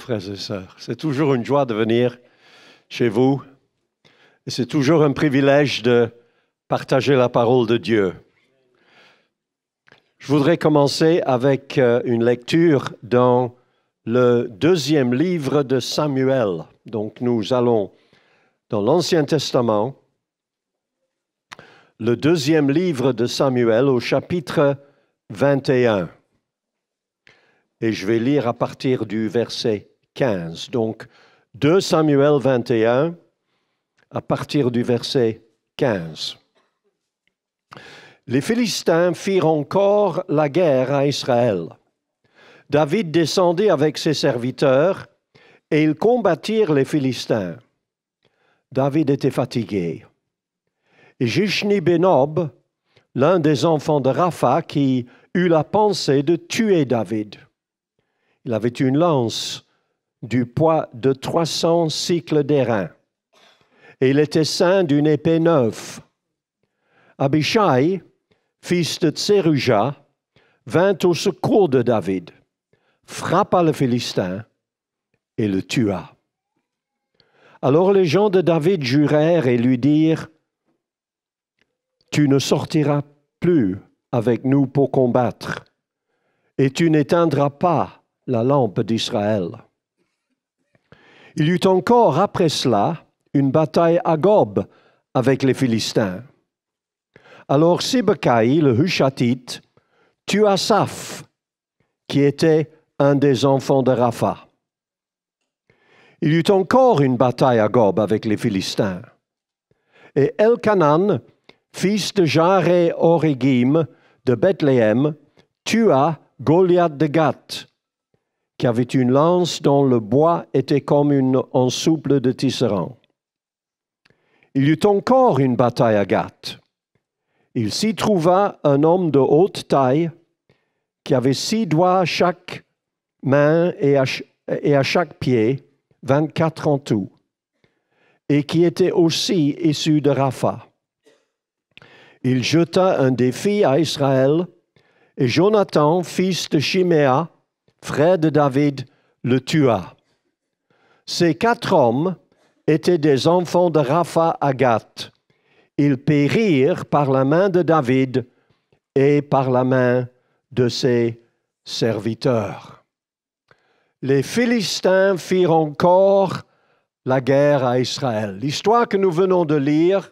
frères et sœurs. C'est toujours une joie de venir chez vous. Et c'est toujours un privilège de partager la parole de Dieu. Je voudrais commencer avec euh, une lecture dans le deuxième livre de Samuel. Donc nous allons dans l'Ancien Testament, le deuxième livre de Samuel au chapitre 21. Et je vais lire à partir du verset donc 2 Samuel 21 à partir du verset 15. Les Philistins firent encore la guerre à Israël. David descendit avec ses serviteurs et ils combattirent les Philistins. David était fatigué. Et Jishni Benob, l'un des enfants de Rapha, qui eut la pensée de tuer David. Il avait une lance du poids de 300 cycles d'airain. Et il était saint d'une épée neuve. Abishai, fils de Tseruja, vint au secours de David, frappa le Philistin et le tua. Alors les gens de David jurèrent et lui dirent, Tu ne sortiras plus avec nous pour combattre, et tu n'éteindras pas la lampe d'Israël. Il y eut encore après cela une bataille à Gob avec les Philistins. Alors Sibekai, le Hushatite, tua Saf, qui était un des enfants de Rapha. Il y eut encore une bataille à Gob avec les Philistins. Et Elkanan, fils de Jaré Origim de Bethléem, tua Goliath de Gath, qui avait une lance dont le bois était comme une, un souple de tisserand. Il y eut encore une bataille à Gath. Il s'y trouva un homme de haute taille qui avait six doigts à chaque main et à, chaque pied, 24 en tout, et qui était aussi issu de Rapha. Il jeta un défi à Israël, et Jonathan, fils de Shimea, frère de David, le tua. Ces quatre hommes étaient des enfants de Rapha Agathe. Ils périrent par la main de David et par la main de ses serviteurs. Les Philistins firent encore la guerre à Israël. L'histoire que nous venons de lire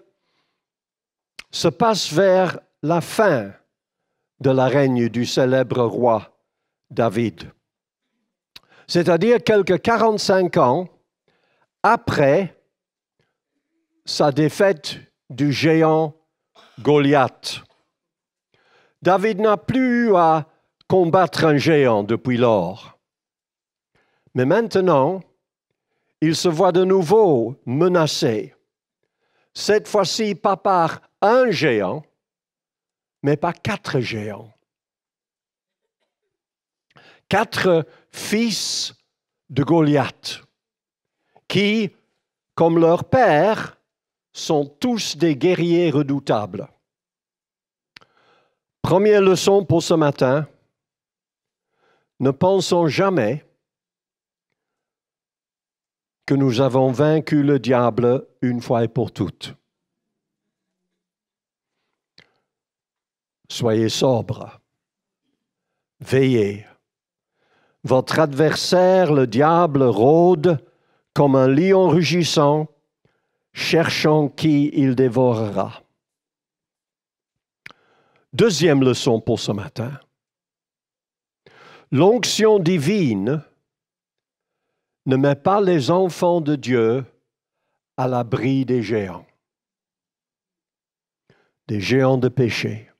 se passe vers la fin de la règne du célèbre roi David c'est-à-dire quelques 45 ans après sa défaite du géant Goliath. David n'a plus eu à combattre un géant depuis lors. Mais maintenant, il se voit de nouveau menacé, cette fois-ci pas par un géant, mais par quatre géants. Quatre fils de Goliath, qui, comme leur père, sont tous des guerriers redoutables. Première leçon pour ce matin, ne pensons jamais que nous avons vaincu le diable une fois et pour toutes. Soyez sobres, veillez, votre adversaire, le diable, rôde comme un lion rugissant, cherchant qui il dévorera. Deuxième leçon pour ce matin. L'onction divine ne met pas les enfants de Dieu à l'abri des géants, des géants de péché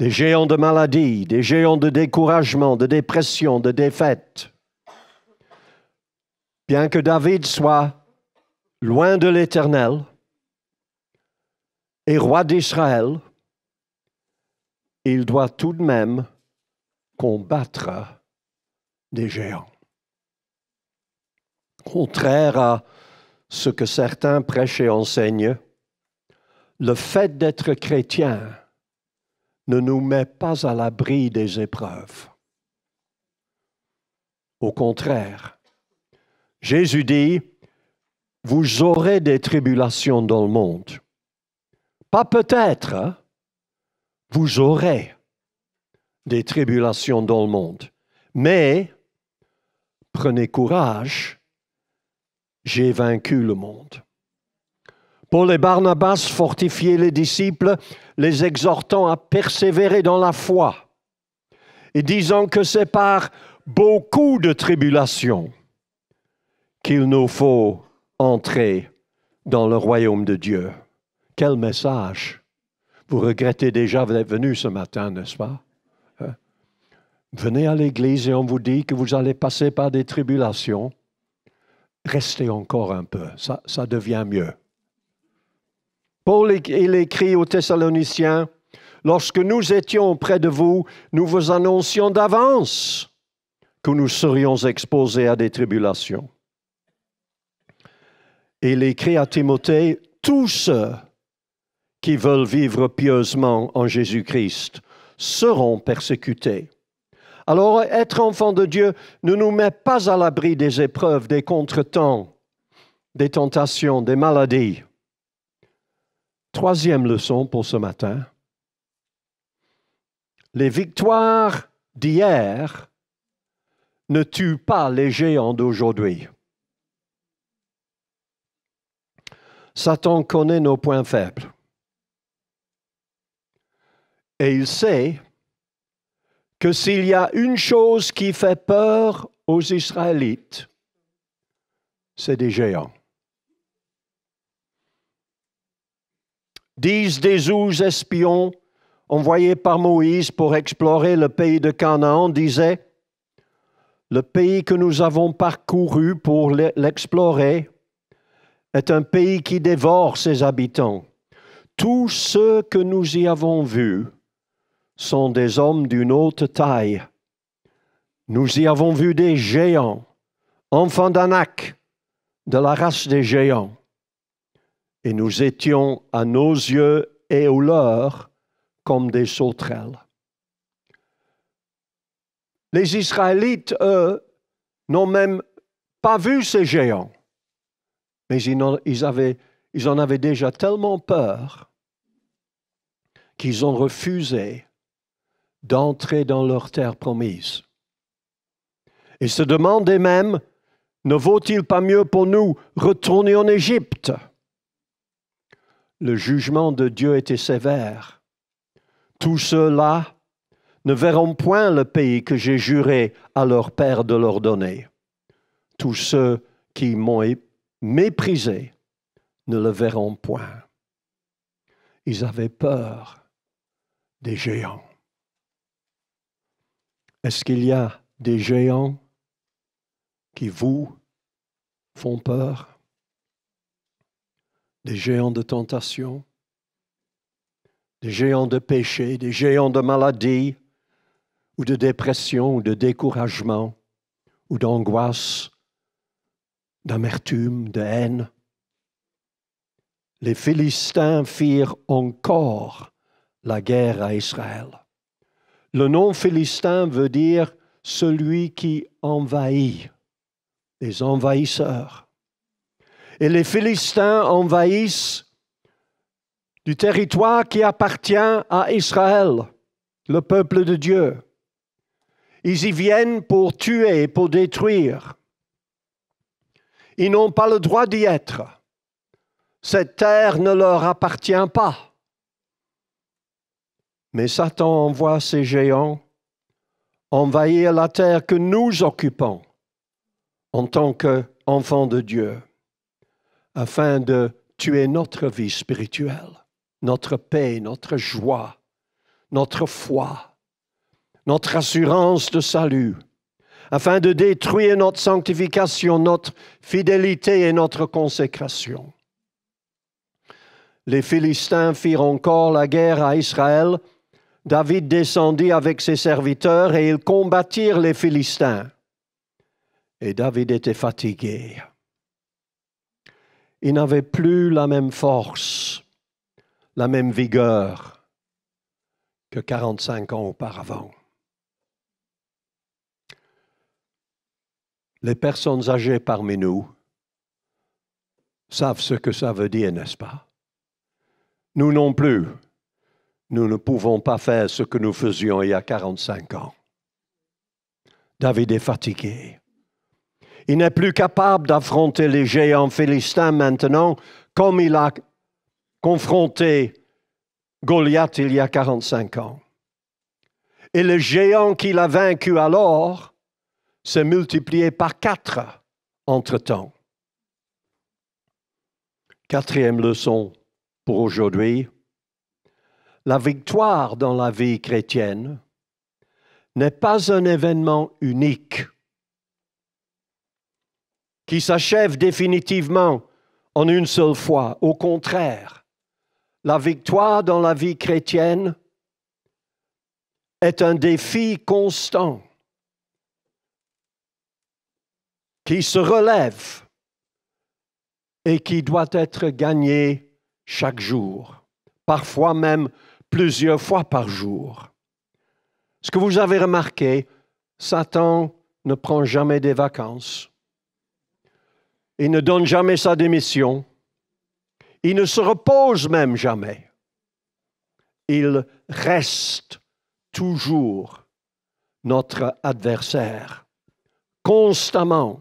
des géants de maladie, des géants de découragement, de dépression, de défaite. Bien que David soit loin de l'Éternel et roi d'Israël, il doit tout de même combattre des géants. Contraire à ce que certains prêchent et enseignent, le fait d'être chrétien ne nous met pas à l'abri des épreuves. Au contraire, Jésus dit, vous aurez des tribulations dans le monde. Pas peut-être, hein? vous aurez des tribulations dans le monde. Mais prenez courage, j'ai vaincu le monde. Paul et Barnabas fortifiaient les disciples, les exhortant à persévérer dans la foi et disant que c'est par beaucoup de tribulations qu'il nous faut entrer dans le royaume de Dieu. Quel message Vous regrettez déjà d'être venu ce matin, n'est-ce pas hein? Venez à l'église et on vous dit que vous allez passer par des tribulations. Restez encore un peu, ça devient mieux. Paul il écrit aux Thessaloniciens, Lorsque nous étions près de vous, nous vous annoncions d'avance que nous serions exposés à des tribulations. il écrit à Timothée, Tous ceux qui veulent vivre pieusement en Jésus-Christ seront persécutés. Alors, être enfant de Dieu ne nous met pas à l'abri des épreuves, des contretemps, des tentations, des maladies. Troisième leçon pour ce matin. Les victoires d'hier ne tuent pas les géants d'aujourd'hui. Satan connaît nos points faibles. Et il sait que s'il y a une chose qui fait peur aux Israélites, c'est des géants. Dix des douze espions envoyés par Moïse pour explorer le pays de Canaan, disaient, le pays que nous avons parcouru pour l'explorer est un pays qui dévore ses habitants. Tous ceux que nous y avons vus sont des hommes d'une haute taille. Nous y avons vu des géants, enfants d'Anak, de la race des géants et nous étions à nos yeux et aux leurs comme des sauterelles. Les Israélites, eux, n'ont même pas vu ces géants, mais ils en, avaient, avaient déjà tellement peur qu'ils ont refusé d'entrer dans leur terre promise. Et se demandaient même, ne vaut-il pas mieux pour nous retourner en Égypte le jugement de Dieu était sévère. Tous ceux-là ne verront point le pays que j'ai juré à leur père de leur donner. Tous ceux qui m'ont méprisé ne le verront point. Ils avaient peur des géants. Est-ce qu'il y a des géants qui vous font peur? des géants de tentation, des géants de péché, des géants de maladie ou de dépression ou de découragement ou d'angoisse, d'amertume, de haine. Les Philistins firent encore la guerre à Israël. Le nom philistin veut dire celui qui envahit, les envahisseurs et les Philistins envahissent du territoire qui appartient à Israël, le peuple de Dieu. Ils y viennent pour tuer, pour détruire. Ils n'ont pas le droit d'y être. Cette terre ne leur appartient pas. Mais Satan envoie ses géants envahir la terre que nous occupons en tant qu'enfants de Dieu afin de tuer notre vie spirituelle, notre paix, notre joie, notre foi, notre assurance de salut, afin de détruire notre sanctification, notre fidélité et notre consécration. Les Philistins firent encore la guerre à Israël. David descendit avec ses serviteurs et ils combattirent les Philistins. Et David était fatigué il n'avait plus la même force, la même vigueur que 45 ans auparavant. Les personnes âgées parmi nous savent ce que ça veut dire, n'est-ce pas Nous non plus, nous ne pouvons pas faire ce que nous faisions il y a 45 ans. David est fatigué. Il n'est plus capable d'affronter les géants philistins maintenant, comme il a confronté Goliath il y a 45 ans. Et le géant qu'il a vaincu alors s'est multiplié par quatre entre-temps. Quatrième leçon pour aujourd'hui. La victoire dans la vie chrétienne n'est pas un événement unique qui s'achève définitivement en une seule fois. Au contraire, la victoire dans la vie chrétienne est un défi constant qui se relève et qui doit être gagné chaque jour, parfois même plusieurs fois par jour. Ce que vous avez remarqué, Satan ne prend jamais des vacances. Il ne donne jamais sa démission. Il ne se repose même jamais. Il reste toujours notre adversaire, constamment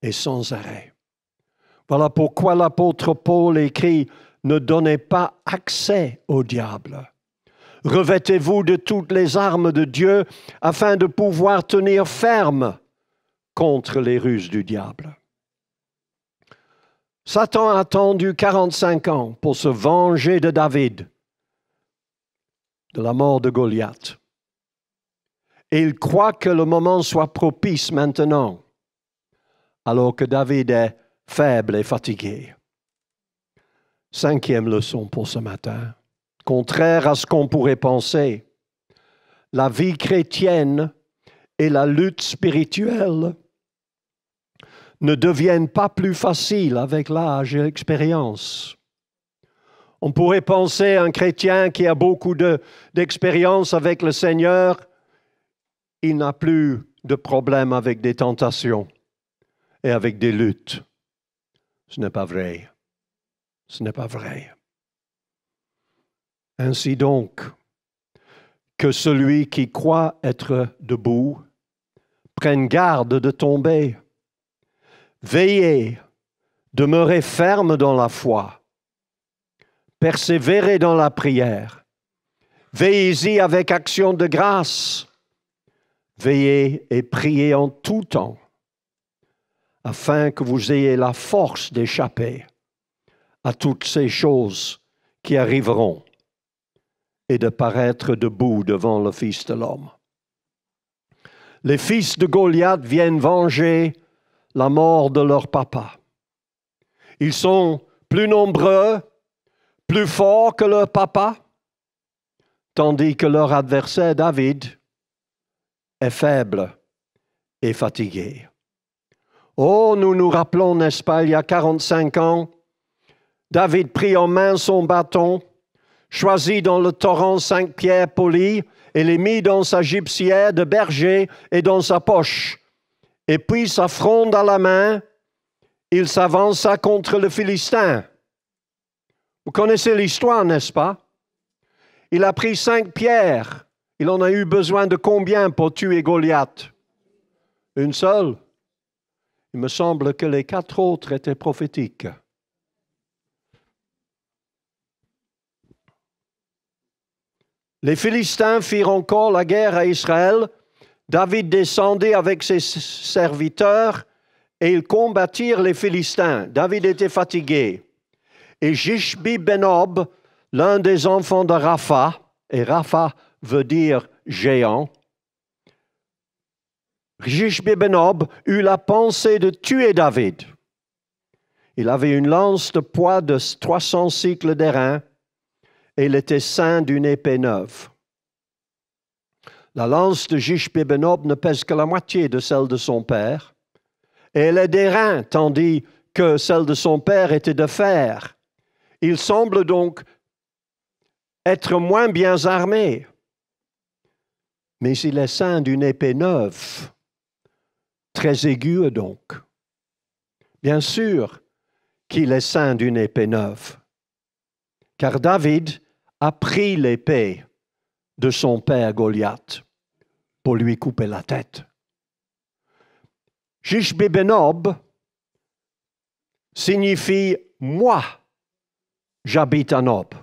et sans arrêt. Voilà pourquoi l'apôtre Paul écrit, ne donnez pas accès au diable. Revêtez-vous de toutes les armes de Dieu afin de pouvoir tenir ferme contre les ruses du diable. Satan a attendu 45 ans pour se venger de David, de la mort de Goliath. Et il croit que le moment soit propice maintenant, alors que David est faible et fatigué. Cinquième leçon pour ce matin. Contraire à ce qu'on pourrait penser, la vie chrétienne et la lutte spirituelle ne deviennent pas plus faciles avec l'âge et l'expérience. On pourrait penser un chrétien qui a beaucoup d'expérience avec le Seigneur, il n'a plus de problème avec des tentations et avec des luttes. Ce n'est pas vrai. Ce n'est pas vrai. Ainsi donc, que celui qui croit être debout prenne garde de tomber. Veillez, demeurez ferme dans la foi, persévérez dans la prière, veillez-y avec action de grâce, veillez et priez en tout temps, afin que vous ayez la force d'échapper à toutes ces choses qui arriveront et de paraître debout devant le Fils de l'homme. Les fils de Goliath viennent venger la mort de leur papa. Ils sont plus nombreux, plus forts que leur papa, tandis que leur adversaire David est faible et fatigué. Oh, nous nous rappelons, n'est-ce pas, il y a 45 ans, David prit en main son bâton, choisit dans le torrent cinq pierres polies et les mit dans sa gypsière de berger et dans sa poche et puis sa fronde à la main, il s'avança contre le Philistin. Vous connaissez l'histoire, n'est-ce pas? Il a pris cinq pierres. Il en a eu besoin de combien pour tuer Goliath? Une seule. Il me semble que les quatre autres étaient prophétiques. Les Philistins firent encore la guerre à Israël David descendait avec ses serviteurs et ils combattirent les Philistins. David était fatigué. Et Jishbi Benob, l'un des enfants de Rapha, et Rapha veut dire géant, Jishbi Benob eut la pensée de tuer David. Il avait une lance de poids de 300 cycles d'airain et il était saint d'une épée neuve. La lance de benob ne pèse que la moitié de celle de son père, et elle est d'airain, tandis que celle de son père était de fer. Il semble donc être moins bien armé, mais il est saint d'une épée neuve, très aiguë donc. Bien sûr qu'il est saint d'une épée neuve, car David a pris l'épée de son père Goliath pour lui couper la tête. Nob » signifie moi, j'habite à Nob.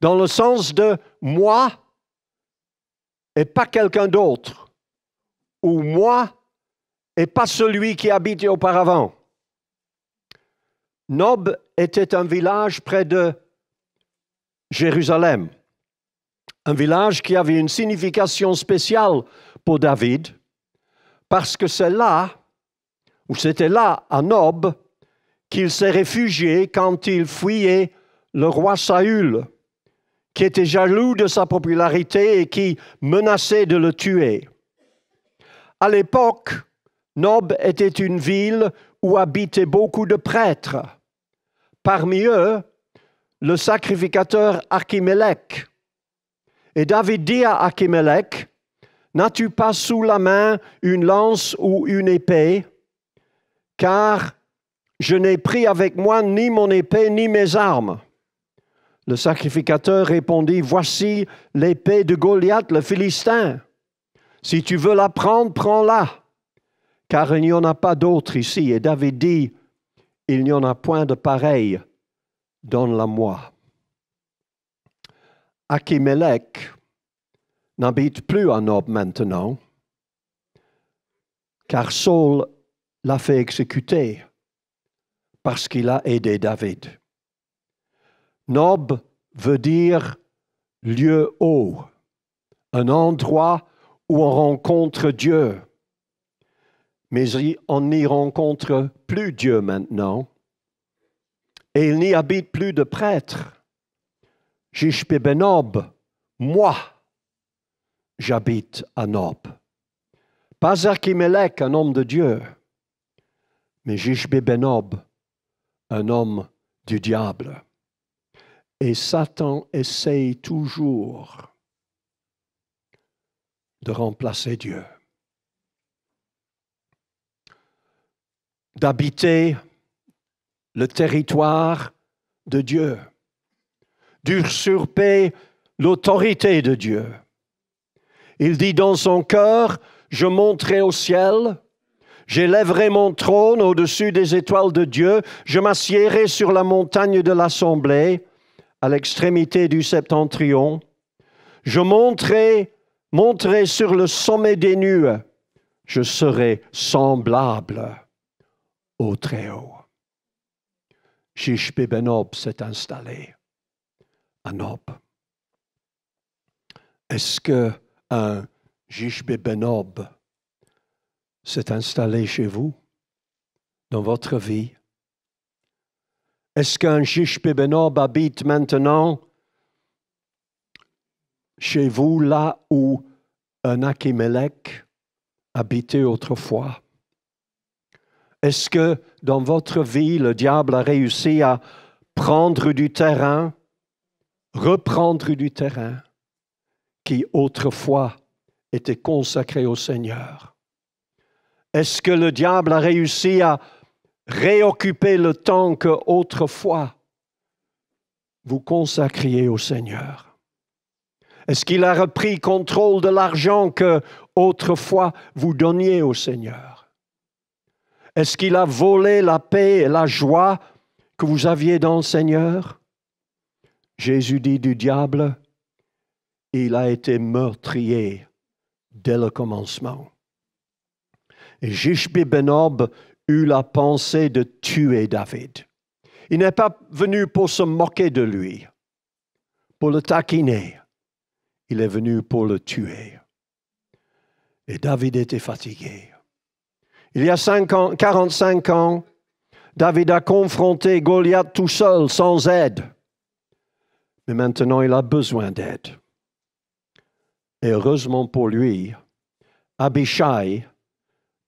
Dans le sens de moi et pas quelqu'un d'autre, ou moi et pas celui qui habitait auparavant. Nob était un village près de Jérusalem un village qui avait une signification spéciale pour David, parce que c'est là, ou c'était là, à Nob, qu'il s'est réfugié quand il fuyait le roi Saül, qui était jaloux de sa popularité et qui menaçait de le tuer. À l'époque, Nob était une ville où habitaient beaucoup de prêtres. Parmi eux, le sacrificateur Archimélec, et David dit à Achimelech, N'as-tu pas sous la main une lance ou une épée Car je n'ai pris avec moi ni mon épée ni mes armes. Le sacrificateur répondit, Voici l'épée de Goliath, le Philistin. Si tu veux la prendre, prends-la, car il n'y en a pas d'autre ici. Et David dit, Il n'y en a point de pareil, donne-la-moi n'habite plus à Nob maintenant, car Saul l'a fait exécuter parce qu'il a aidé David. Nob veut dire lieu haut, un endroit où on rencontre Dieu. Mais on n'y rencontre plus Dieu maintenant, et il n'y habite plus de prêtres. Benob, moi, j'habite à Nob. Pas Archimelech, un homme de Dieu, mais Jishbé-Benob, un homme du diable. Et Satan essaye toujours de remplacer Dieu, d'habiter le territoire de Dieu, d'usurper l'autorité de Dieu. Il dit dans son cœur, je monterai au ciel, j'élèverai mon trône au-dessus des étoiles de Dieu, je m'assiérai sur la montagne de l'assemblée, à l'extrémité du septentrion, je monterai, monterai sur le sommet des nues, je serai semblable au Très-Haut. Shishbibenob s'est installé à Nob. Est-ce que un Jishbe Benob s'est installé chez vous, dans votre vie? Est-ce qu'un Jishbe Benob habite maintenant chez vous, là où un Akimelech habitait autrefois? Est-ce que dans votre vie, le diable a réussi à prendre du terrain, reprendre du terrain? qui autrefois était consacré au Seigneur. Est-ce que le diable a réussi à réoccuper le temps que autrefois vous consacriez au Seigneur? Est-ce qu'il a repris contrôle de l'argent que autrefois vous donniez au Seigneur? Est-ce qu'il a volé la paix et la joie que vous aviez dans le Seigneur? Jésus dit du diable, il a été meurtrier dès le commencement. Et Jishbi-Benob eut la pensée de tuer David. Il n'est pas venu pour se moquer de lui, pour le taquiner. Il est venu pour le tuer. Et David était fatigué. Il y a quarante 45 ans, David a confronté Goliath tout seul, sans aide. Mais maintenant, il a besoin d'aide heureusement pour lui, Abishai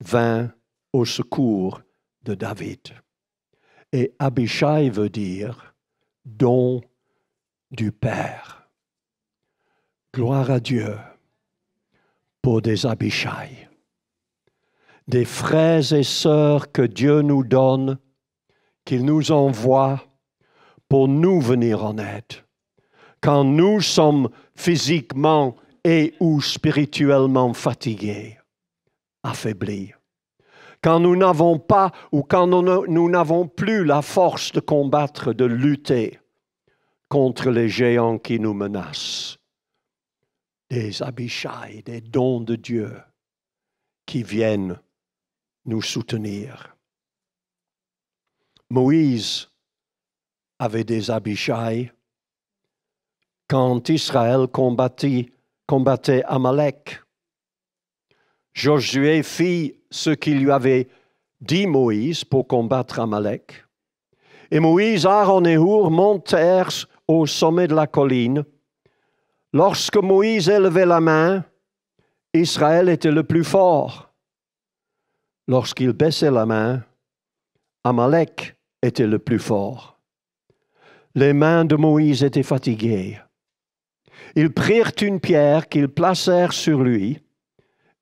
vint au secours de David. Et Abishai veut dire don du Père. Gloire à Dieu pour des Abishai, des frères et sœurs que Dieu nous donne, qu'il nous envoie pour nous venir en aide. Quand nous sommes physiquement et ou spirituellement fatigués, affaiblis. Quand nous n'avons pas ou quand nous n'avons plus la force de combattre, de lutter contre les géants qui nous menacent, des Abishai, des dons de Dieu qui viennent nous soutenir. Moïse avait des Abishai. Quand Israël combattit combattait Amalek. Josué fit ce qu'il lui avait dit Moïse pour combattre Amalek. Et Moïse, Aaron et Hur montèrent au sommet de la colline. Lorsque Moïse élevait la main, Israël était le plus fort. Lorsqu'il baissait la main, Amalek était le plus fort. Les mains de Moïse étaient fatiguées. Ils prirent une pierre qu'ils placèrent sur lui,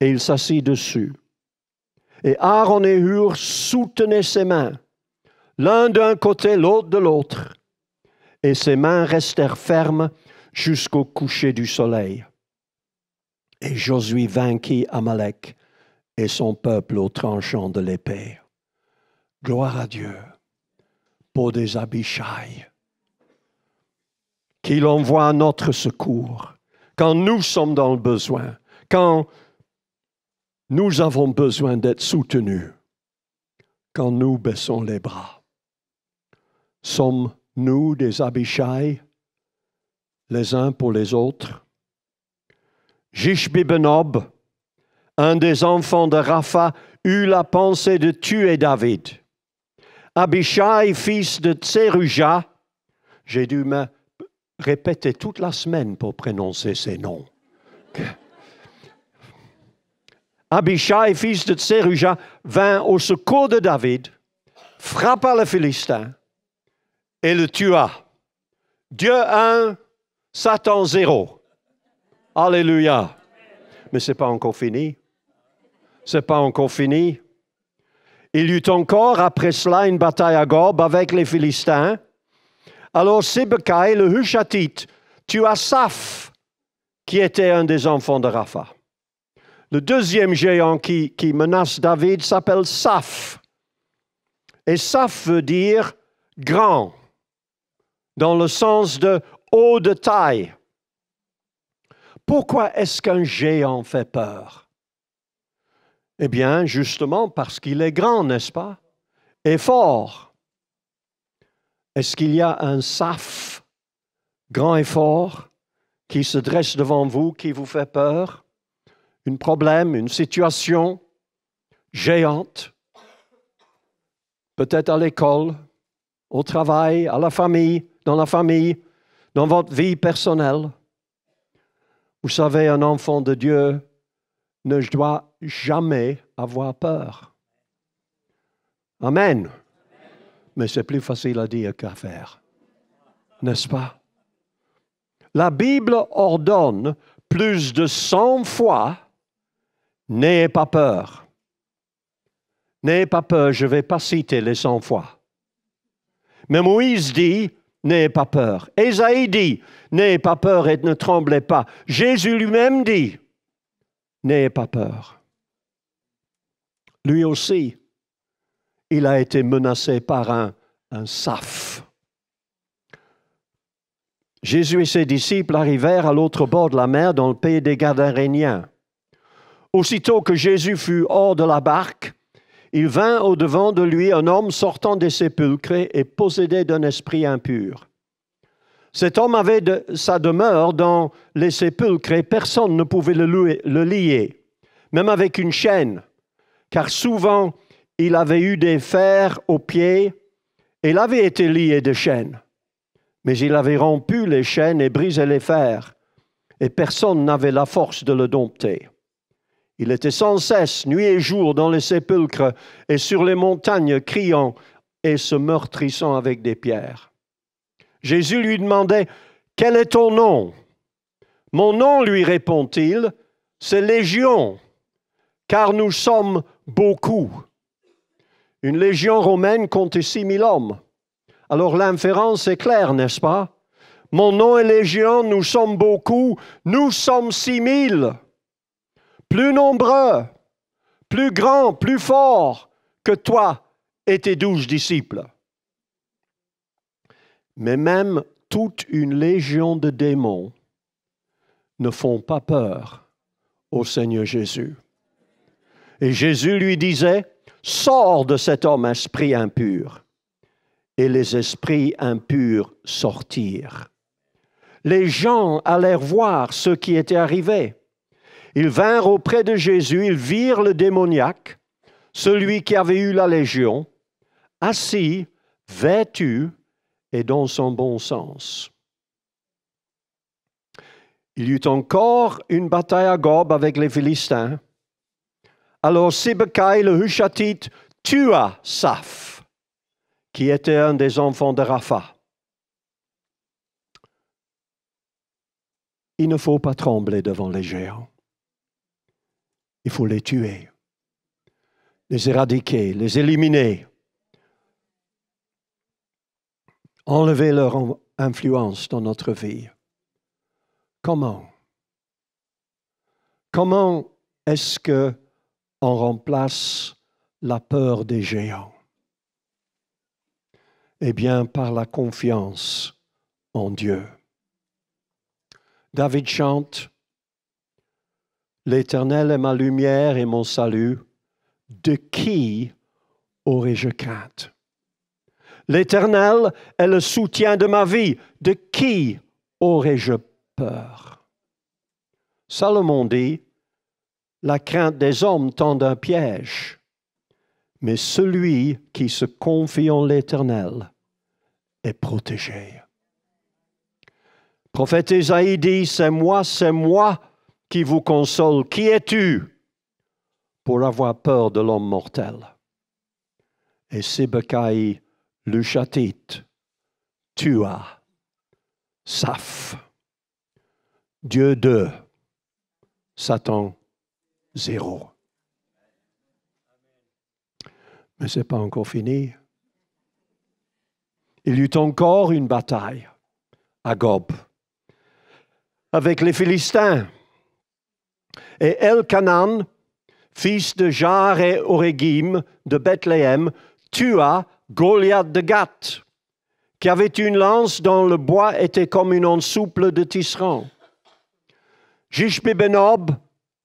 et il s'assit dessus. Et Aaron et Hur soutenaient ses mains, l'un d'un côté, l'autre de l'autre, et ses mains restèrent fermes jusqu'au coucher du soleil. Et Josué vainquit Amalek et son peuple au tranchant de l'épée. Gloire à Dieu pour des Abishai qu'il envoie notre secours quand nous sommes dans le besoin, quand nous avons besoin d'être soutenus, quand nous baissons les bras. Sommes-nous des Abishai les uns pour les autres Jishbibenob, un des enfants de Rapha, eut la pensée de tuer David. Abishai, fils de Tseruja, j'ai dû me Répétez toute la semaine pour prononcer ces noms. Abishai, fils de Tseruja, vint au secours de David, frappa le Philistin et le tua. Dieu un, Satan zéro. Alléluia. Mais ce n'est pas encore fini. Ce n'est pas encore fini. Il y eut encore après cela une bataille à Gob avec les Philistins. Alors Sibekai, le Hushatite, as Saf, qui était un des enfants de Rapha. Le deuxième géant qui, qui menace David s'appelle Saf. Et Saf veut dire grand, dans le sens de haut de taille. Pourquoi est-ce qu'un géant fait peur Eh bien, justement parce qu'il est grand, n'est-ce pas Et fort. Est-ce qu'il y a un SAF grand et fort qui se dresse devant vous, qui vous fait peur Un problème, une situation géante Peut-être à l'école, au travail, à la famille, dans la famille, dans votre vie personnelle. Vous savez, un enfant de Dieu ne doit jamais avoir peur. Amen mais c'est plus facile à dire qu'à faire. N'est-ce pas? La Bible ordonne plus de 100 fois, n'ayez pas peur. N'ayez pas peur, je ne vais pas citer les 100 fois. Mais Moïse dit, n'ayez pas peur. Ésaïe dit, n'ayez pas peur et ne tremblez pas. Jésus lui-même dit, n'ayez pas peur. Lui aussi, il a été menacé par un, un Jésus et ses disciples arrivèrent à l'autre bord de la mer dans le pays des Gadaréniens. Aussitôt que Jésus fut hors de la barque, il vint au-devant de lui un homme sortant des sépulcres et possédé d'un esprit impur. Cet homme avait sa demeure dans les sépulcres et personne ne pouvait le, le lier, même avec une chaîne, car souvent il avait eu des fers aux pieds, et il avait été lié de chaînes. Mais il avait rompu les chaînes et brisé les fers, et personne n'avait la force de le dompter. Il était sans cesse, nuit et jour, dans les sépulcres et sur les montagnes, criant et se meurtrissant avec des pierres. Jésus lui demandait, Quel est ton nom Mon nom, lui répond-il, c'est Légion, car nous sommes beaucoup. Une légion romaine comptait mille hommes. Alors l'inférence est claire, n'est-ce pas Mon nom est légion, nous sommes beaucoup, nous sommes mille. Plus nombreux, plus grands, plus forts que toi et tes douze disciples. Mais même toute une légion de démons ne font pas peur au Seigneur Jésus. Et Jésus lui disait, Sors de cet homme esprit impur. Et les esprits impurs sortirent. Les gens allèrent voir ce qui était arrivé. Ils vinrent auprès de Jésus, ils virent le démoniaque, celui qui avait eu la légion, assis, vêtu et dans son bon sens. Il y eut encore une bataille à Gob avec les Philistins. Alors Sibekai le Hushatite tua Saf, qui était un des enfants de Rapha. Il ne faut pas trembler devant les géants. Il faut les tuer, les éradiquer, les éliminer, enlever leur influence dans notre vie. Comment Comment est-ce que en remplace la peur des géants Eh bien, par la confiance en Dieu. David chante, L'Éternel est ma lumière et mon salut, de qui aurais-je crainte L'Éternel est le soutien de ma vie, de qui aurais-je peur Salomon dit, la crainte des hommes tend un piège, mais celui qui se confie en l'Éternel est protégé. Prophète Isaïe dit, c'est moi, c'est moi qui vous console. Qui es-tu pour avoir peur de l'homme mortel? Et Sibécaï, le chatite, tua Saf. Dieu de Satan zéro. Mais ce n'est pas encore fini. Il y eut encore une bataille à Gob avec les Philistins. Et Elkanan, fils de Jar et Oregim de Bethléem, tua Goliath de Gath, qui avait une lance dont le bois était comme une ensouple souple de tisserand. Benob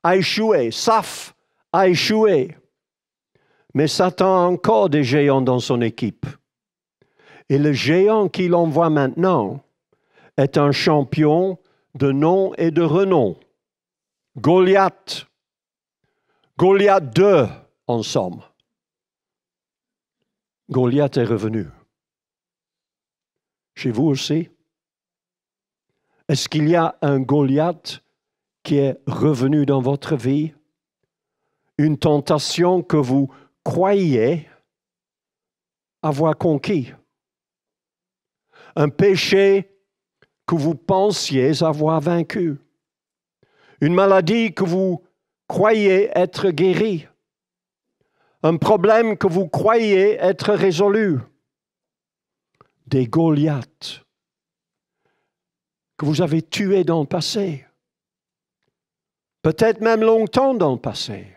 a échoué, Saf a échoué. Mais Satan a encore des géants dans son équipe. Et le géant qu'il envoie maintenant est un champion de nom et de renom. Goliath. Goliath 2, en somme. Goliath est revenu. Chez vous aussi Est-ce qu'il y a un Goliath qui est revenu dans votre vie, une tentation que vous croyez avoir conquis, un péché que vous pensiez avoir vaincu, une maladie que vous croyez être guérie, un problème que vous croyez être résolu, des Goliaths que vous avez tués dans le passé peut-être même longtemps dans le passé,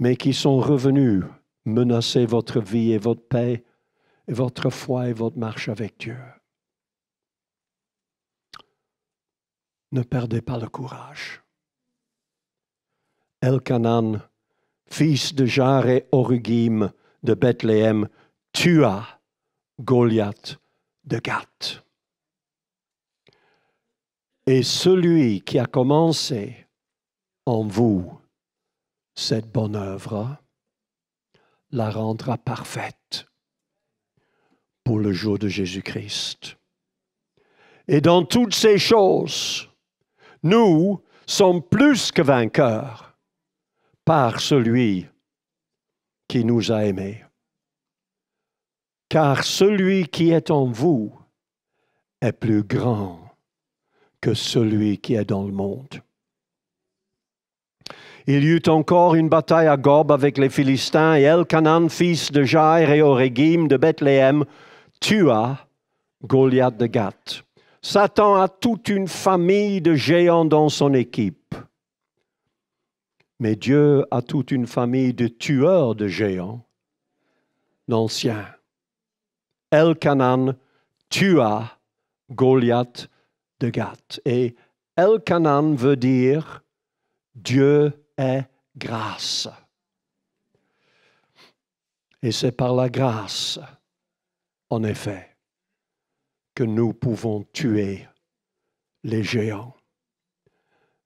mais qui sont revenus menacer votre vie et votre paix, et votre foi et votre marche avec Dieu. Ne perdez pas le courage. Elkanan, fils de Jar et Orugim de Bethléem, tua Goliath de Gath. Et celui qui a commencé en vous cette bonne œuvre la rendra parfaite pour le jour de Jésus-Christ. Et dans toutes ces choses, nous sommes plus que vainqueurs par celui qui nous a aimés. Car celui qui est en vous est plus grand que celui qui est dans le monde. Il y eut encore une bataille à Gob avec les Philistins, et Elkanan, fils de Jair et Oregim de Bethléem, tua Goliath de Gath. Satan a toute une famille de géants dans son équipe. Mais Dieu a toute une famille de tueurs de géants, d'anciens. Elkanan tua Goliath de Gath. Et Elkanan veut dire Dieu est grâce. Et c'est par la grâce, en effet, que nous pouvons tuer les géants.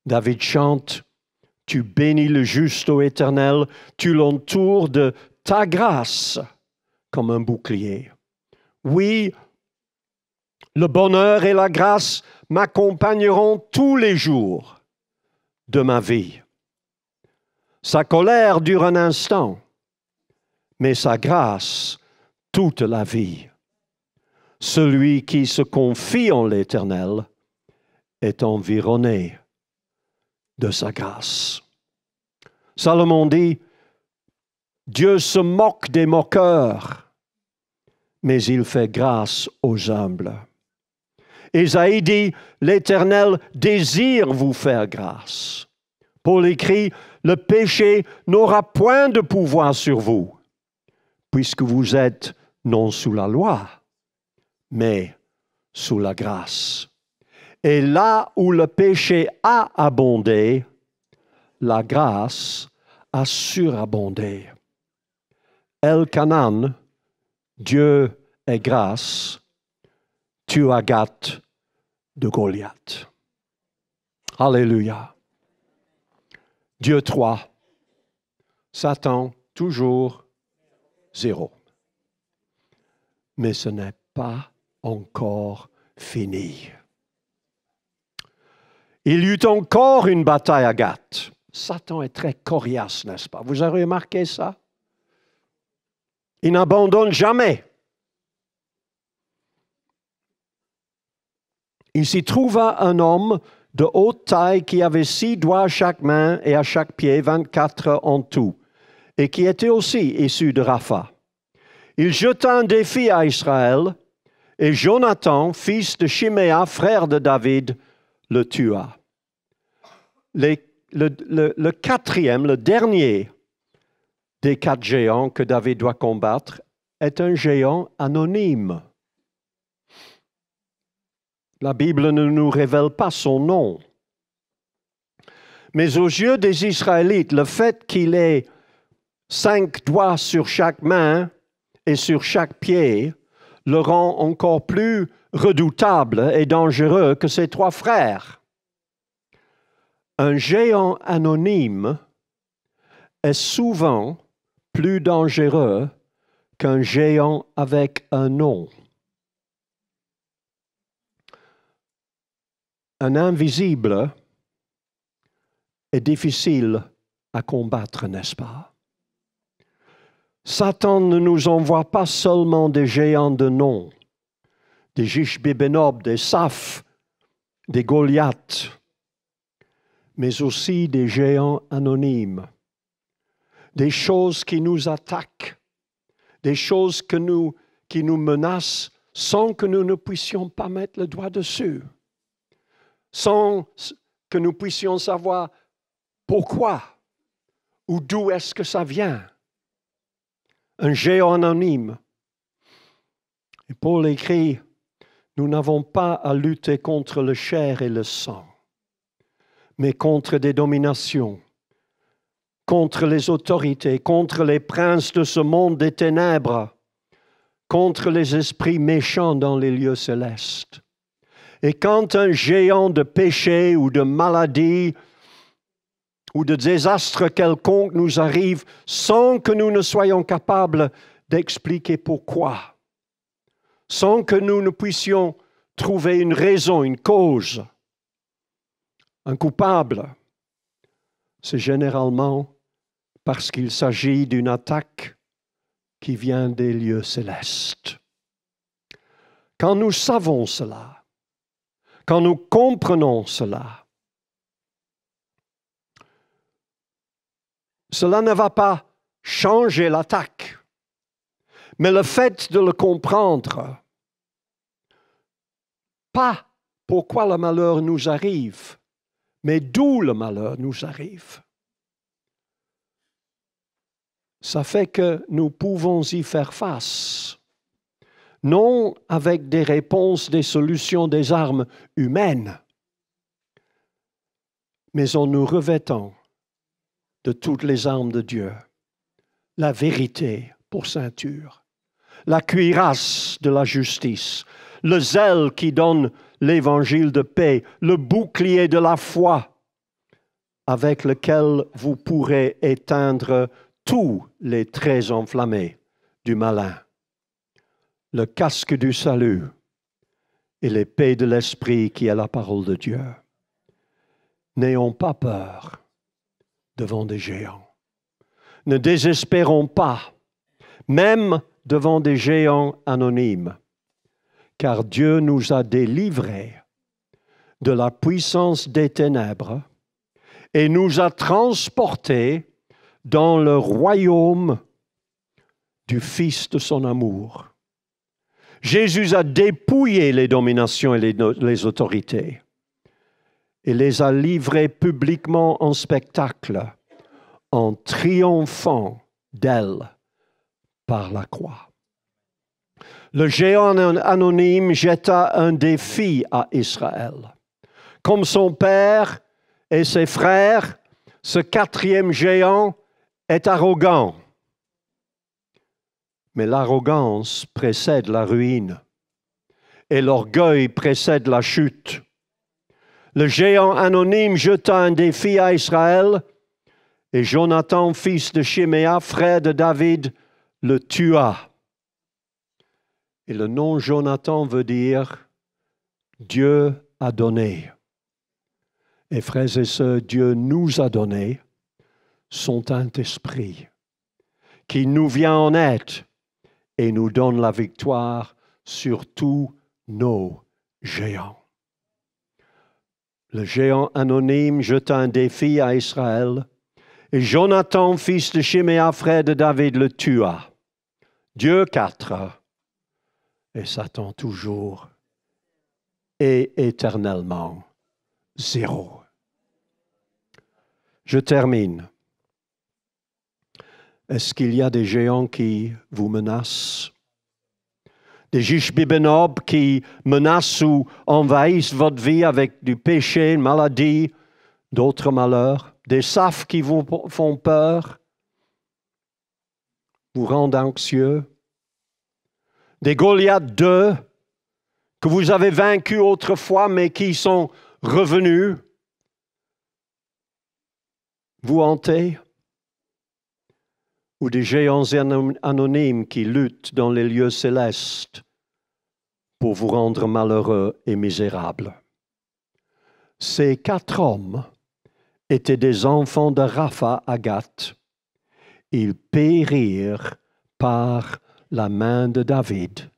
David chante, Tu bénis le juste au éternel, tu l'entoures de ta grâce comme un bouclier. Oui, le bonheur et la grâce m'accompagneront tous les jours de ma vie. Sa colère dure un instant, mais sa grâce toute la vie. Celui qui se confie en l'Éternel est environné de sa grâce. Salomon dit, Dieu se moque des moqueurs, mais il fait grâce aux humbles. Ésaïe dit, l'Éternel désire vous faire grâce. Paul écrit, le péché n'aura point de pouvoir sur vous, puisque vous êtes non sous la loi, mais sous la grâce. Et là où le péché a abondé, la grâce a surabondé. El Canaan, Dieu est grâce, tu Agathe de Goliath. Alléluia. Dieu 3, Satan toujours zéro. Mais ce n'est pas encore fini. Il y eut encore une bataille à Satan est très coriace, n'est-ce pas? Vous avez remarqué ça? Il n'abandonne jamais. il s'y trouva un homme de haute taille qui avait six doigts à chaque main et à chaque pied, 24 en tout, et qui était aussi issu de Rapha. Il jeta un défi à Israël, et Jonathan, fils de Shiméa, frère de David, le tua. le quatrième, le dernier des quatre géants que David doit combattre, est un géant anonyme. La Bible ne nous révèle pas son nom. Mais aux yeux des Israélites, le fait qu'il ait cinq doigts sur chaque main et sur chaque pied le rend encore plus redoutable et dangereux que ses trois frères. Un géant anonyme est souvent plus dangereux qu'un géant avec un nom. un invisible est difficile à combattre, n'est-ce pas Satan ne nous envoie pas seulement des géants de nom, des Jishbibenob, des Saf, des Goliaths, mais aussi des géants anonymes, des choses qui nous attaquent, des choses nous, qui nous menacent sans que nous ne puissions pas mettre le doigt dessus sans que nous puissions savoir pourquoi ou d'où est-ce que ça vient. Un géant anonyme. Et Paul écrit, nous n'avons pas à lutter contre le chair et le sang, mais contre des dominations, contre les autorités, contre les princes de ce monde des ténèbres, contre les esprits méchants dans les lieux célestes. Et quand un géant de péché ou de maladie ou de désastre quelconque nous arrive sans que nous ne soyons capables d'expliquer pourquoi, sans que nous ne puissions trouver une raison, une cause, un coupable, c'est généralement parce qu'il s'agit d'une attaque qui vient des lieux célestes. Quand nous savons cela, quand nous comprenons cela, cela ne va pas changer l'attaque, mais le fait de le comprendre, pas pourquoi le malheur nous arrive, mais d'où le malheur nous arrive. Ça fait que nous pouvons y faire face non avec des réponses, des solutions, des armes humaines, mais en nous revêtant de toutes les armes de Dieu, la vérité pour ceinture, la cuirasse de la justice, le zèle qui donne l'évangile de paix, le bouclier de la foi, avec lequel vous pourrez éteindre tous les traits enflammés du malin le casque du salut et l'épée de l'Esprit qui est la parole de Dieu. N'ayons pas peur devant des géants. Ne désespérons pas, même devant des géants anonymes, car Dieu nous a délivrés de la puissance des ténèbres et nous a transportés dans le royaume du Fils de son amour. Jésus a dépouillé les dominations et les, autorités et les a livrées publiquement en spectacle en triomphant d'elles par la croix. Le géant anonyme jeta un défi à Israël. Comme son père et ses frères, ce quatrième géant est arrogant. Mais l'arrogance précède la ruine et l'orgueil précède la chute. Le géant anonyme jeta un défi à Israël et Jonathan, fils de Shiméa, frère de David, le tua. Et le nom Jonathan veut dire Dieu a donné. Et frères et sœurs, Dieu nous a donné son Saint-Esprit qui nous vient en aide et nous donne la victoire sur tous nos géants. Le géant anonyme jeta un défi à Israël et Jonathan, fils de Shimea, frère de David, le tua. Dieu quatre et Satan toujours et éternellement zéro. Je termine. Est-ce qu'il y a des géants qui vous menacent? Des Jishbibenob qui menacent ou envahissent votre vie avec du péché, une maladie, d'autres malheurs? Des safs qui vous font peur, vous rendent anxieux? Des Goliaths 2 que vous avez vaincus autrefois mais qui sont revenus vous hantez? ou des géants anonymes qui luttent dans les lieux célestes pour vous rendre malheureux et misérables. Ces quatre hommes étaient des enfants de Rapha Agathe. Ils périrent par la main de David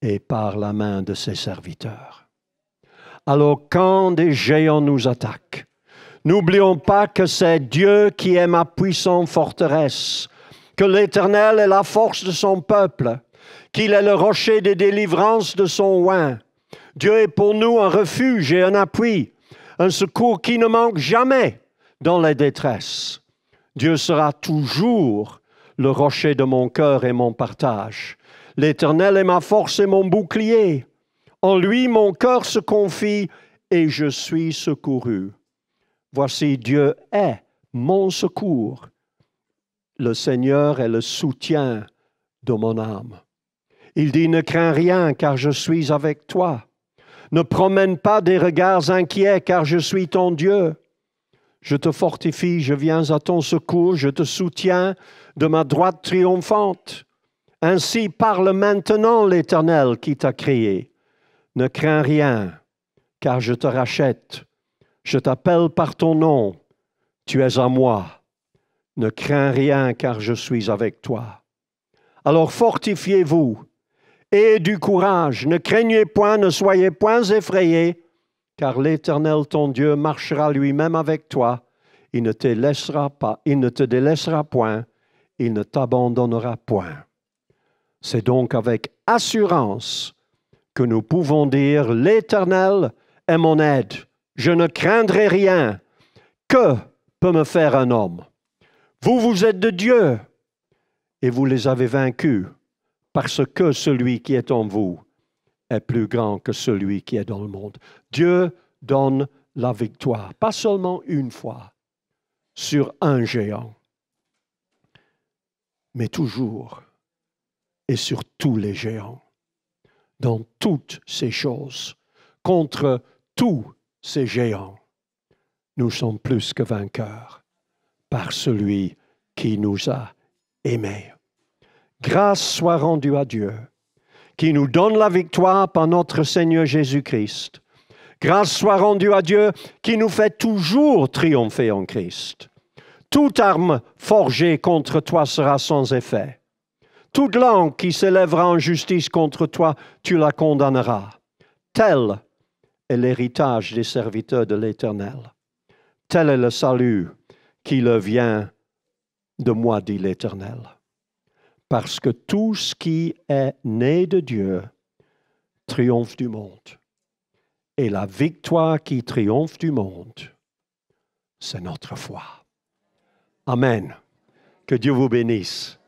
et par la main de ses serviteurs. Alors quand des géants nous attaquent, N'oublions pas que c'est Dieu qui est ma puissante forteresse, que l'Éternel est la force de son peuple, qu'il est le rocher des délivrances de son oin. Dieu est pour nous un refuge et un appui, un secours qui ne manque jamais dans les détresses. Dieu sera toujours le rocher de mon cœur et mon partage. L'Éternel est ma force et mon bouclier. En lui mon cœur se confie et je suis secouru. Voici, Dieu est mon secours. Le Seigneur est le soutien de mon âme. Il dit, ne crains rien, car je suis avec toi. Ne promène pas des regards inquiets, car je suis ton Dieu. Je te fortifie, je viens à ton secours, je te soutiens de ma droite triomphante. Ainsi parle maintenant l'Éternel qui t'a créé. Ne crains rien, car je te rachète. Je t'appelle par ton nom, tu es à moi. Ne crains rien car je suis avec toi. Alors fortifiez-vous, et du courage, ne craignez point, ne soyez point effrayés, car l'Éternel ton Dieu marchera lui-même avec toi, il ne te laissera pas, il ne te délaissera point, il ne t'abandonnera point. C'est donc avec assurance que nous pouvons dire, l'Éternel est mon aide je ne craindrai rien. Que peut me faire un homme Vous, vous êtes de Dieu, et vous les avez vaincus, parce que celui qui est en vous est plus grand que celui qui est dans le monde. Dieu donne la victoire, pas seulement une fois, sur un géant, mais toujours et sur tous les géants, dans toutes ces choses, contre tout ces géants, nous sommes plus que vainqueurs par celui qui nous a aimés. Grâce soit rendue à Dieu, qui nous donne la victoire par notre Seigneur Jésus-Christ. Grâce soit rendue à Dieu, qui nous fait toujours triompher en Christ. Toute arme forgée contre toi sera sans effet. Toute langue qui s'élèvera en justice contre toi, tu la condamneras. Telle l'héritage des serviteurs de l'Éternel. Tel est le salut qui le vient de moi, dit l'Éternel. Parce que tout ce qui est né de Dieu triomphe du monde. Et la victoire qui triomphe du monde, c'est notre foi. Amen. Que Dieu vous bénisse.